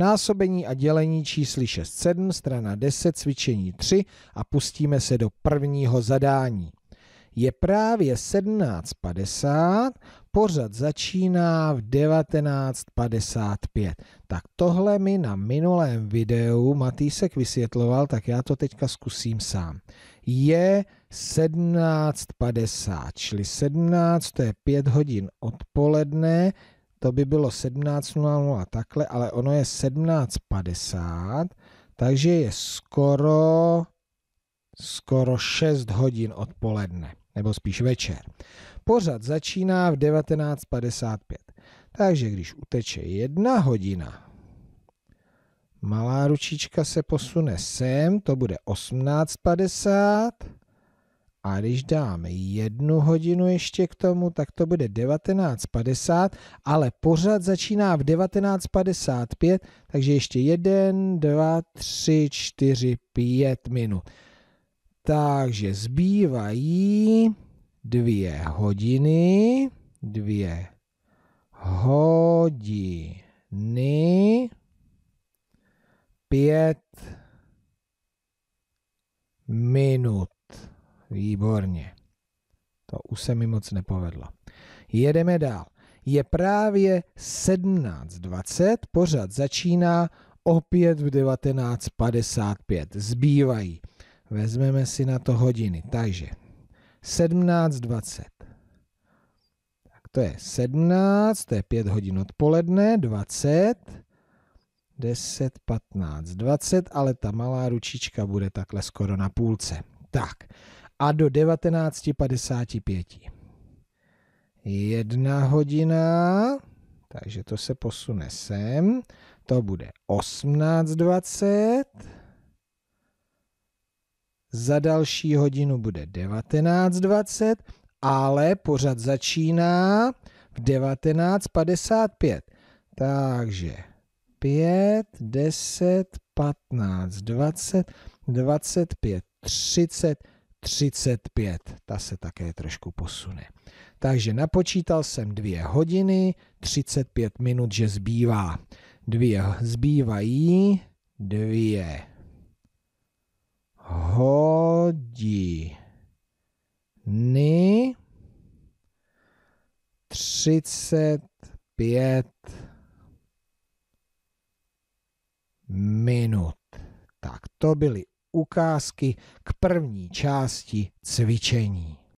Násobení a dělení čísly 6-7, strana 10, cvičení 3 a pustíme se do prvního zadání. Je právě 17.50, pořad začíná v 19.55. Tak tohle mi na minulém videu Matýsek vysvětloval, tak já to teďka zkusím sám. Je 17.50, čili 17 to je 5 hodin odpoledne, to by bylo 17.00 takhle, ale ono je 17.50, takže je skoro, skoro 6 hodin odpoledne, nebo spíš večer. Pořad začíná v 19.55. Takže když uteče jedna hodina, malá ručička se posune sem, to bude 18.50 a když dáme jednu hodinu ještě k tomu, tak to bude 19.50, ale pořad začíná v 19.55, takže ještě 1, 2, 3, 4, 5 minut. Takže zbývají dvě hodiny, dvě hodiny, pět minut. Výborně. To už se mi moc nepovedlo. Jedeme dál. Je právě 17.20, pořad začíná opět v 19.55. Zbývají. Vezmeme si na to hodiny. Takže 17.20. Tak to je 17, to je 5 hodin odpoledne, 20, 10, 15, 20, ale ta malá ručička bude takhle skoro na půlce. Tak a do 19.55. Jedna hodina, takže to se posune sem, to bude 18.20, za další hodinu bude 19.20, ale pořad začíná v 19.55. Takže 5, 10, 15, 20, 25, 30, 35, ta se také trošku posune. Takže napočítal jsem 2 hodiny, 35 minut, že zbývá. Dvě zbývají dvě hodiny 35 minut. Tak to byly ukázky k první části cvičení.